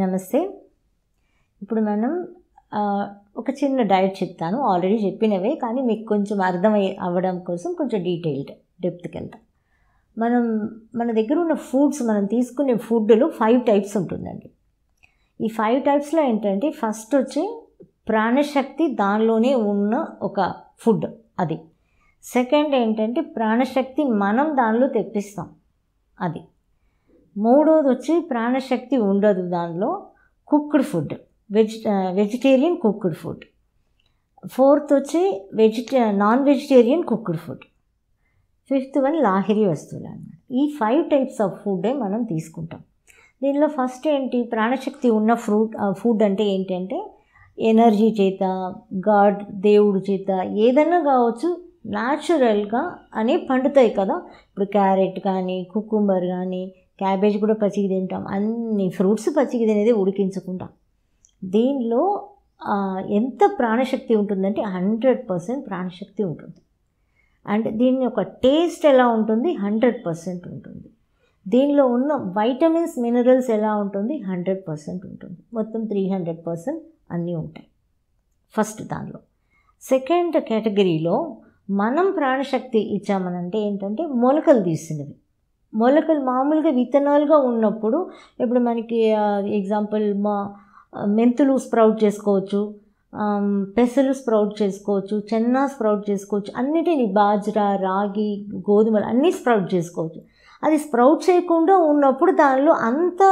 నమస్తే ఇప్పుడు మనం ఒక చిన్న డైట్ చెప్తాను ఆల్రెడీ చెప్పినవే కానీ మీకు కొంచెం అర్థమై అవ్వడం కోసం కొంచెం డీటెయిల్డ్ డెప్త్కి వెళ్తాం మనం మన దగ్గర ఉన్న ఫుడ్స్ మనం తీసుకునే ఫుడ్లో ఫైవ్ టైప్స్ ఉంటుందండి ఈ ఫైవ్ టైప్స్లో ఏంటంటే ఫస్ట్ వచ్చి ప్రాణశక్తి దానిలోనే ఉన్న ఒక ఫుడ్ అది సెకండ్ ఏంటంటే ప్రాణశక్తి మనం దానిలో తెప్పిస్తాం అది మూడోది వచ్చి ప్రాణశక్తి ఉండదు దానిలో cooked food veg vegetarian cooked food fourth వచ్చి వెజిట non vegetarian cooked food fifth one లాహిరీ వస్తువులు అన్నమాట ఈ ఫైవ్ టైప్స్ ఆఫ్ ఫుడ్డే మనం తీసుకుంటాం దీనిలో ఫస్ట్ ఏంటి ప్రాణశక్తి ఉన్న ఫ్రూట్ ఫుడ్ అంటే ఏంటంటే ఎనర్జీ చేత గాడ్ దేవుడు చేత ఏదైనా కావచ్చు న్యాచురల్గా అనే పండుతాయి కదా ఇప్పుడు క్యారెట్ కానీ కుకుంబర్ కానీ క్యాబేజ్ కూడా పచ్చికి తింటాం అన్ని ఫ్రూట్స్ పచ్చికి తినేది ఉడికించకుండా దీనిలో ఎంత ప్రాణశక్తి ఉంటుందంటే హండ్రెడ్ పర్సెంట్ ప్రాణశక్తి ఉంటుంది అండ్ దీని యొక్క టేస్ట్ ఎలా ఉంటుంది హండ్రెడ్ పర్సెంట్ ఉంటుంది దీనిలో ఉన్న వైటమిన్స్ మినరల్స్ ఎలా ఉంటుంది హండ్రెడ్ పర్సెంట్ ఉంటుంది మొత్తం త్రీ హండ్రెడ్ పర్సెంట్ అన్నీ ఉంటాయి ఫస్ట్ దానిలో సెకండ్ కేటగిరీలో మనం ప్రాణశక్తి ఇచ్చామనంటే ఏంటంటే మొలకలు తీసినవి మొలకలు మామూలుగా విత్తనాలుగా ఉన్నప్పుడు ఇప్పుడు మనకి ఎగ్జాంపుల్ మా మెంతులు స్ప్రౌట్ చేసుకోవచ్చు పెసలు స్ప్రౌట్ చేసుకోవచ్చు చెన్న స్ప్రౌట్ చేసుకోవచ్చు అన్నిటిని బాజ్రా రాగి గోధుమలు అన్నీ స్ప్రౌట్ చేసుకోవచ్చు అది స్ప్రౌట్ చేయకుండా ఉన్నప్పుడు దానిలో అంత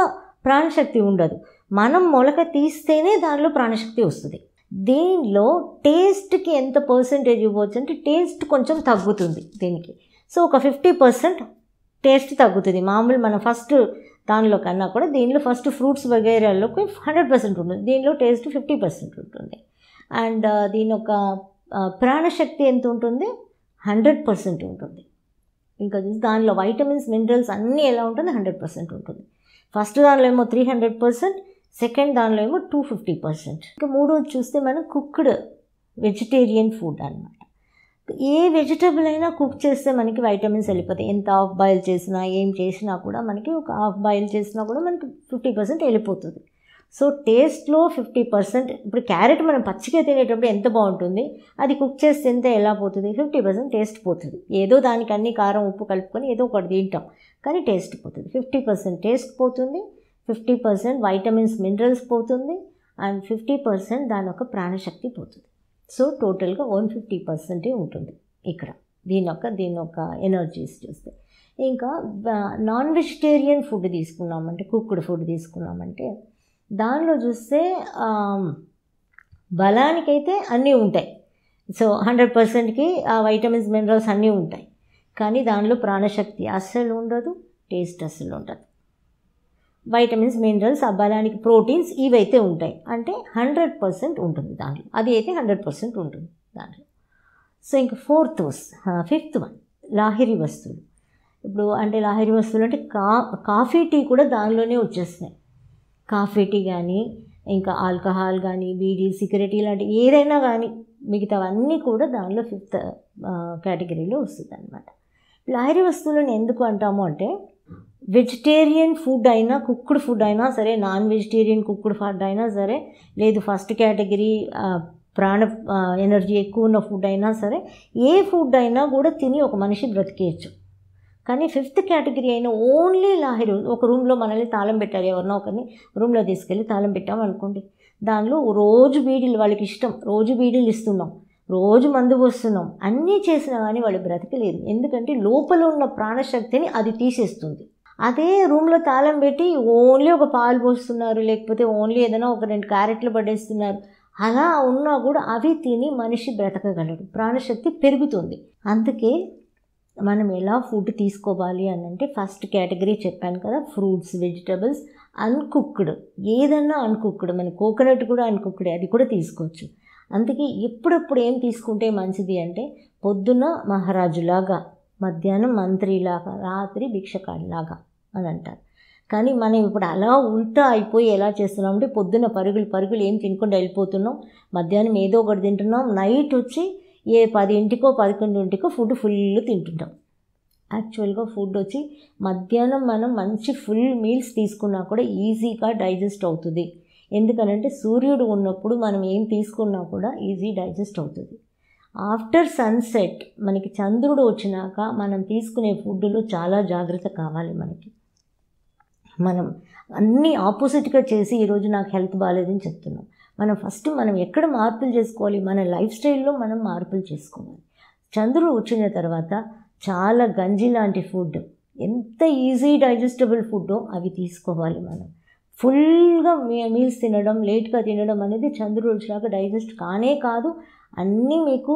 ప్రాణశక్తి ఉండదు మనం మొలక తీస్తేనే దానిలో ప్రాణశక్తి వస్తుంది దీనిలో టేస్ట్కి ఎంత పర్సెంటేజ్ ఇవ్వచ్చు అంటే టేస్ట్ కొంచెం తగ్గుతుంది దీనికి సో ఒక ఫిఫ్టీ పర్సెంట్ టేస్ట్ తగ్గుతుంది మామూలు మనం ఫస్ట్ దానిలో కన్నా కూడా దీనిలో ఫస్ట్ ఫ్రూట్స్ వగైరాలోకి హండ్రెడ్ పర్సెంట్ ఉంటుంది దీనిలో టేస్ట్ ఫిఫ్టీ పర్సెంట్ ఉంటుంది అండ్ దీని ఒక ప్రాణశక్తి ఎంత ఉంటుంది హండ్రెడ్ పర్సెంట్ ఉంటుంది ఇంకా చూసి దానిలో వైటమిన్స్ మినరల్స్ అన్నీ ఎలా ఉంటుంది హండ్రెడ్ పర్సెంట్ ఉంటుంది ఫస్ట్ దానిలో ఏమో త్రీ హండ్రెడ్ పర్సెంట్ సెకండ్ దానిలో ఏమో టూ ఫిఫ్టీ పర్సెంట్ ఇంకా మూడోది చూస్తే మనం కుక్డ్ వెజిటేరియన్ ఫుడ్ అనమాట ఏ వెజిటబుల్ అయినా కుక్ చేస్తే మనకి వైటమిన్స్ వెళ్ళిపోతాయి ఎంత హాఫ్ బాయిల్ చేసినా ఏం చేసినా కూడా మనకి ఒక హాఫ్ బాయిల్ చేసినా కూడా మనకి ఫిఫ్టీ పర్సెంట్ వెళ్ళిపోతుంది సో టేస్ట్లో ఫిఫ్టీ పర్సెంట్ ఇప్పుడు క్యారెట్ మనం పచ్చిగా తినేటప్పుడు ఎంత బాగుంటుంది అది కుక్ చేస్తే ఎంత ఎలా పోతుంది ఫిఫ్టీ పర్సెంట్ టేస్ట్ పోతుంది ఏదో దానికి అన్ని కారం ఉప్పు కలుపుకొని ఏదో ఒకటి తింటాం కానీ టేస్ట్ పోతుంది ఫిఫ్టీ పర్సెంట్ టేస్ట్ పోతుంది ఫిఫ్టీ పర్సెంట్ వైటమిన్స్ మినరల్స్ పోతుంది అండ్ ఫిఫ్టీ పర్సెంట్ దాని యొక్క ప్రాణశక్తి పోతుంది సో టోటల్గా వన్ ఫిఫ్టీ పర్సెంటే ఉంటుంది ఇక్కడ దీని యొక్క దీని యొక్క ఎనర్జీస్ చూస్తే ఇంకా నాన్ వెజిటేరియన్ ఫుడ్ తీసుకున్నామంటే కుక్డ్ ఫుడ్ తీసుకున్నామంటే దానిలో చూస్తే బలానికైతే అన్నీ ఉంటాయి సో హండ్రెడ్ పర్సెంట్కి ఆ వైటమిన్స్ మినరల్స్ అన్నీ ఉంటాయి కానీ దానిలో ప్రాణశక్తి అస్సలు ఉండదు టేస్ట్ అస్సలు ఉండదు వైటమిన్స్ మినరల్స్ ఆ ప్రోటీన్స్ ఇవైతే ఉంటాయి అంటే హండ్రెడ్ పర్సెంట్ ఉంటుంది దాంట్లో అది అయితే హండ్రెడ్ పర్సెంట్ ఉంటుంది దాంట్లో సో ఇంకా ఫోర్త్ వస్తు ఫిఫ్త్ వన్ లాహిరి వస్తువులు ఇప్పుడు అంటే లాహిరి వస్తువులు అంటే కా కాఫీ టీ కూడా దానిలోనే వచ్చేస్తున్నాయి కాఫీ టీ కానీ ఇంకా ఆల్కహాల్ కానీ బీడీ సిగరెట్ ఇలాంటివి ఏదైనా కానీ మిగతావన్నీ కూడా దానిలో ఫిఫ్త్ కేటగిరీలో వస్తుంది అనమాట లాయరీ వస్తువులను ఎందుకు అంటాము అంటే వెజిటేరియన్ ఫుడ్ అయినా కుక్డ్ ఫుడ్ అయినా సరే నాన్ వెజిటేరియన్ కుక్డ్ ఫుడ్ అయినా సరే లేదు ఫస్ట్ కేటగిరీ ప్రాణ ఎనర్జీ ఎక్కువ ఉన్న ఫుడ్ అయినా సరే ఏ ఫుడ్ అయినా కూడా తిని ఒక మనిషి బ్రతికేయచ్చు కానీ ఫిఫ్త్ కేటగిరీ అయిన ఓన్లీ లాహిరు ఒక రూమ్లో మనల్ని తాళం పెట్టారు ఎవరినో ఒకరిని రూమ్లో తీసుకెళ్ళి తాళం పెట్టాం అనుకోండి దానిలో రోజు బీడీలు వాళ్ళకి ఇష్టం రోజు బీడీలు ఇస్తున్నాం రోజు మందు పోస్తున్నాం అన్నీ చేసినా కానీ వాళ్ళు బ్రతకలేరు ఎందుకంటే లోపల ఉన్న ప్రాణశక్తిని అది తీసేస్తుంది అదే రూమ్లో తాళం పెట్టి ఓన్లీ ఒక పాలు పోస్తున్నారు లేకపోతే ఓన్లీ ఏదైనా ఒక రెండు క్యారెట్లు పడేస్తున్నారు అలా ఉన్నా కూడా అవి తిని మనిషి బ్రతకగలడు ప్రాణశక్తి పెరుగుతుంది అందుకే మనం ఎలా ఫుడ్ తీసుకోవాలి అని అంటే ఫస్ట్ కేటగిరీ చెప్పాను కదా ఫ్రూట్స్ వెజిటబుల్స్ అన్కుక్డ్ ఏదన్నా అన్కుక్డ్ మన కోకోనట్ కూడా అన్కుక్డే అది కూడా తీసుకోవచ్చు అందుకే ఎప్పుడప్పుడు ఏం తీసుకుంటే మంచిది అంటే పొద్దున మహారాజులాగా మధ్యాహ్నం మంత్రిలాగా రాత్రి భిక్షకాడిలాగా అని అంటారు కానీ మనం ఇప్పుడు అలా ఉల్టా అయిపోయి ఎలా చేస్తున్నాం అంటే పొద్దున పరుగులు పరుగులు ఏం తినకుండా వెళ్ళిపోతున్నాం మధ్యాహ్నం ఏదో ఒకటి తింటున్నాం నైట్ వచ్చి ఏ పదింటికో పదకొండింటికో ఫుడ్ ఫుల్ తింటుంటాం యాక్చువల్గా ఫుడ్ వచ్చి మధ్యాహ్నం మనం మంచి ఫుల్ మీల్స్ తీసుకున్నా కూడా ఈజీగా డైజెస్ట్ అవుతుంది ఎందుకనంటే సూర్యుడు ఉన్నప్పుడు మనం ఏం తీసుకున్నా కూడా ఈజీ డైజెస్ట్ అవుతుంది ఆఫ్టర్ సన్సెట్ మనకి చంద్రుడు వచ్చినాక మనం తీసుకునే ఫుడ్లో చాలా జాగ్రత్త కావాలి మనకి మనం అన్నీ ఆపోజిట్గా చేసి ఈరోజు నాకు హెల్త్ బాగాలేదని చెప్తున్నాం మనం ఫస్ట్ మనం ఎక్కడ మార్పులు చేసుకోవాలి మన లైఫ్ స్టైల్లో మనం మార్పులు చేసుకోవాలి చంద్రుడు వచ్చిన తర్వాత చాలా గంజి లాంటి ఫుడ్ ఎంత ఈజీ డైజెస్టబుల్ ఫుడ్డో అవి తీసుకోవాలి మనం ఫుల్గా మీ మీల్స్ తినడం లేట్గా తినడం అనేది చంద్రుడు వచ్చినాక డైజెస్ట్ కానే కాదు అన్నీ మీకు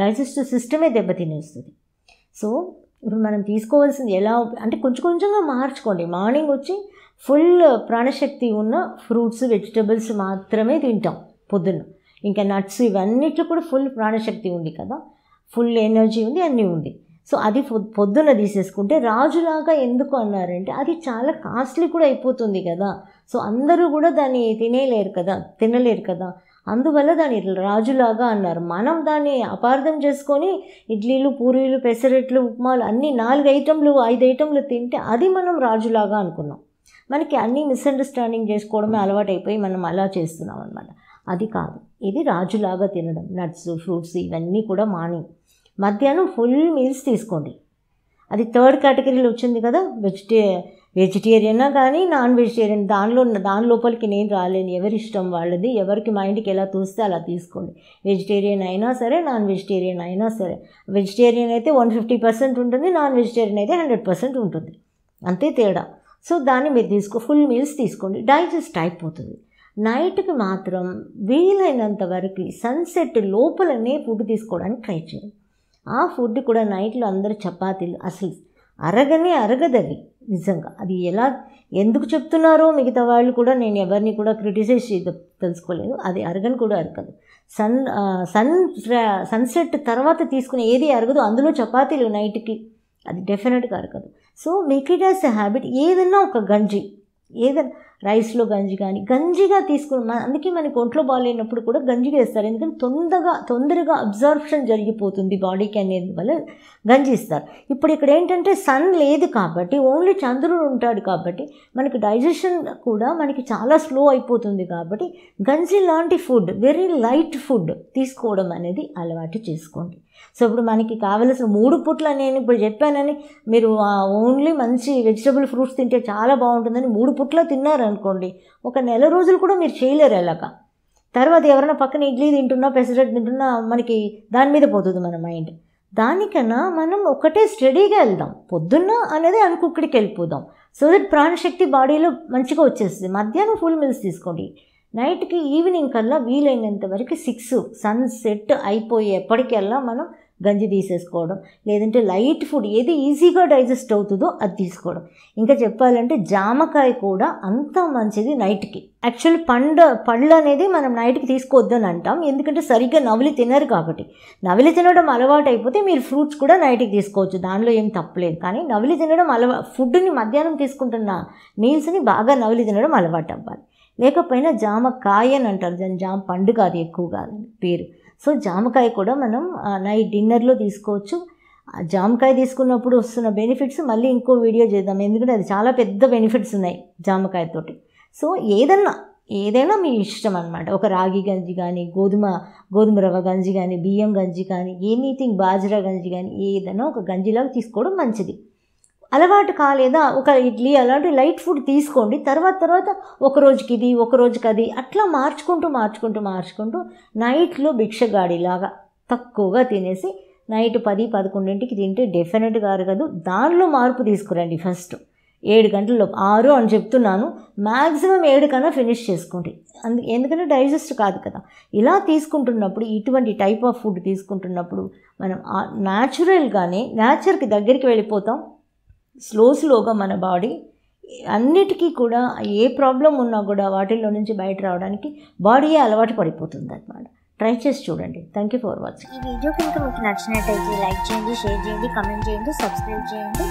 డైజెస్టివ్ సిస్టమే దెబ్బతినేస్తుంది సో ఇప్పుడు మనం తీసుకోవాల్సింది ఎలా అంటే కొంచెం కొంచెంగా మార్చుకోండి మార్నింగ్ వచ్చి ఫుల్ ప్రాణశక్తి ఉన్న ఫ్రూట్స్ వెజిటబుల్స్ మాత్రమే తింటాం పొద్దున్న ఇంకా నట్స్ ఇవన్నిట్లో కూడా ఫుల్ ప్రాణశక్తి ఉంది కదా ఫుల్ ఎనర్జీ ఉంది అన్నీ ఉంది సో అది పొద్దున తీసేసుకుంటే రాజులాగా ఎందుకు అన్నారంటే అది చాలా కాస్ట్లీ కూడా అయిపోతుంది కదా సో అందరూ కూడా దాన్ని తినేయలేరు కదా తినలేరు కదా అందువల్ల దాన్ని రాజులాగా అన్నారు మనం దాన్ని అపార్థం చేసుకొని ఇడ్లీలు పూరీలు పెసరెట్లు ఉప్మాలు అన్ని నాలుగు ఐటెంలు ఐదు ఐటెంలు తింటే అది మనం రాజులాగా అనుకున్నాం మనకి అన్నీ మిస్అండర్స్టాండింగ్ చేసుకోవడమే అలవాటైపోయి మనం అలా చేస్తున్నాం అనమాట అది కాదు ఇది రాజులాగా తినడం నట్స్ ఫ్రూట్స్ ఇవన్నీ కూడా మాని మధ్యాహ్నం ఫుల్ మీల్స్ తీసుకోండి అది థర్డ్ కేటగిరీలో వచ్చింది కదా వెజిటే వెజిటేరియనా కానీ నాన్ వెజిటేరియన్ దానిలో దాని లోపలికి నేను రాలేను ఎవరి ఇష్టం వాళ్ళది ఎవరికి మైండ్కి ఎలా తోస్తే అలా తీసుకోండి వెజిటేరియన్ అయినా సరే నాన్ వెజిటేరియన్ అయినా సరే వెజిటేరియన్ అయితే వన్ ఫిఫ్టీ పర్సెంట్ ఉంటుంది నాన్ వెజిటేరియన్ అయితే హండ్రెడ్ పర్సెంట్ ఉంటుంది అంతే తేడా సో దాన్ని మీరు తీసుకో ఫుల్ మీల్స్ తీసుకోండి డైజెస్ట్ అయిపోతుంది నైట్కి మాత్రం వీలైనంత వరకు సన్సెట్ లోపలనే ఫుడ్ తీసుకోవడానికి ట్రై చేయండి ఆ ఫుడ్ కూడా నైట్లో అందరూ చపాతీలు అసలు అరగనే అరగదవి నిజంగా అది ఎలా ఎందుకు చెప్తున్నారో మిగతా వాళ్ళు కూడా నేను ఎవరిని కూడా క్రిటిసైజ్ చేయ తెలుసుకోలేదు అది అరగని కూడా అరగదు సన్ సన్ సన్సెట్ తర్వాత తీసుకునే ఏది అరగదు అందులో చపాతీలు నైట్కి అది డెఫినెట్గా అరగదు so make it as habit ఏదన్నా ఒక గంజి ఏదన్నా రైస్లో గంజి కానీ గంజిగా తీసుకుని అందుకే మనకి ఒంట్లో బాగాలేనప్పుడు కూడా గంజి వేస్తారు ఎందుకంటే తొందరగా తొందరగా అబ్జర్ప్షన్ జరిగిపోతుంది బాడీకి అనేది వల్ల గంజి ఇస్తారు ఇప్పుడు ఇక్కడ ఏంటంటే సన్ లేదు కాబట్టి ఓన్లీ చంద్రుడు ఉంటాడు కాబట్టి మనకి డైజెషన్ కూడా మనకి చాలా స్లో అయిపోతుంది కాబట్టి గంజి లాంటి ఫుడ్ వెరీ లైట్ ఫుడ్ తీసుకోవడం అనేది అలవాటు చేసుకోండి సో ఇప్పుడు మనకి కావలసిన మూడు పూట్ల నేను ఇప్పుడు చెప్పానని మీరు ఓన్లీ మంచి వెజిటబుల్ ఫ్రూట్స్ తింటే చాలా బాగుంటుందని మూడు పుట్ల తిన్నారనుకోండి ఒక నెల రోజులు కూడా మీరు చేయలేరు ఎలాగ తర్వాత ఎవరైనా పక్కన ఇడ్లీ తింటున్నా పెసరట్ తింటున్నా మనకి దాని మీద పోతుంది మన మైండ్ దానికన్నా మనం ఒకటే స్టడీగా వెళ్దాం పొద్దున్న అనేది అనుకుక్కడికి వెళ్ళిపోదాం సో దట్ ప్రాణశక్తి బాడీలో మంచిగా వచ్చేస్తుంది మధ్యాహ్నం ఫుల్ మీల్స్ తీసుకోండి నైట్కి ఈవినింగ్ కల్లా వీలైనంత వరకు సిక్స్ సన్సెట్ అయిపోయేప్పటికల్లా మనం గంజి తీసేసుకోవడం లేదంటే లైట్ ఫుడ్ ఏది ఈజీగా డైజెస్ట్ అవుతుందో అది తీసుకోవడం ఇంకా చెప్పాలంటే జామకాయ కూడా అంత మంచిది నైట్కి యాక్చువల్ పండు పళ్ళు అనేది మనం నైట్కి తీసుకోవద్దని అంటాం ఎందుకంటే సరిగ్గా నవలి తినరు కాబట్టి నవలి తినడం అలవాటు అయిపోతే మీరు ఫ్రూట్స్ కూడా నైట్కి తీసుకోవచ్చు దానిలో ఏం తప్పలేదు కానీ నవలి తినడం అలవా ఫుడ్ని మధ్యాహ్నం తీసుకుంటున్న మీల్స్ని బాగా నవలి తినడం అలవాటు అవ్వాలి లేకపోయినా జామకాయ అని అంటారు దాని జామ పండు కాదు ఎక్కువగా పేరు సో జామకాయ కూడా మనం నైట్ డిన్నర్లో తీసుకోవచ్చు జామకాయ తీసుకున్నప్పుడు వస్తున్న బెనిఫిట్స్ మళ్ళీ ఇంకో వీడియో చేద్దాం ఎందుకంటే అది చాలా పెద్ద బెనిఫిట్స్ ఉన్నాయి జామకాయతోటి సో ఏదన్నా ఏదైనా మీ ఇష్టం అనమాట ఒక రాగి గంజి కానీ గోధుమ గోధుమ రవ్వ గంజి కానీ బియ్యం గంజి కానీ ఎనీథింగ్ బాజరా గంజి కానీ ఏదైనా ఒక గంజిలాగా తీసుకోవడం మంచిది అలవాటు కాలేదా ఒక ఇడ్లీ అలాంటి లైట్ ఫుడ్ తీసుకోండి తర్వాత తర్వాత ఒక రోజుకి ఇది ఒక రోజుకి అది అట్లా మార్చుకుంటూ మార్చుకుంటూ మార్చుకుంటూ నైట్లో భిక్షగాడిలాగా తక్కువగా తినేసి నైట్ పది పదకొండింటికి తింటే డెఫినెట్ గారు కాదు దానిలో మార్పు తీసుకురండి ఫస్ట్ ఏడు గంటల్లో ఆరు అని చెప్తున్నాను మ్యాక్సిమం ఏడు కన్నా ఫినిష్ చేసుకోండి అందు ఎందుకంటే డైజెస్ట్ కాదు కదా ఇలా తీసుకుంటున్నప్పుడు ఇటువంటి టైప్ ఆఫ్ ఫుడ్ తీసుకుంటున్నప్పుడు మనం న్యాచురల్గానే న్యాచర్కి దగ్గరికి వెళ్ళిపోతాం స్లో స్లోగా మన బాడీ అన్నిటికీ కూడా ఏ ప్రాబ్లం ఉన్నా కూడా వాటిల్లో నుంచి బయట రావడానికి బాడీయే అలవాటు పడిపోతుంది అనమాట ట్రై చేసి చూడండి థ్యాంక్ యూ ఫర్ వాచింగ్ ఈ వీడియో కనుక మీకు నచ్చినట్టయితే లైక్ చేయండి షేర్ చేయండి కమెంట్ చేయండి సబ్స్క్రైబ్ చేయండి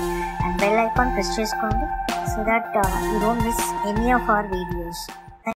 అండ్ బెల్ ఐకాన్ ప్రెస్ చేసుకోండి so that you don't miss any of our videos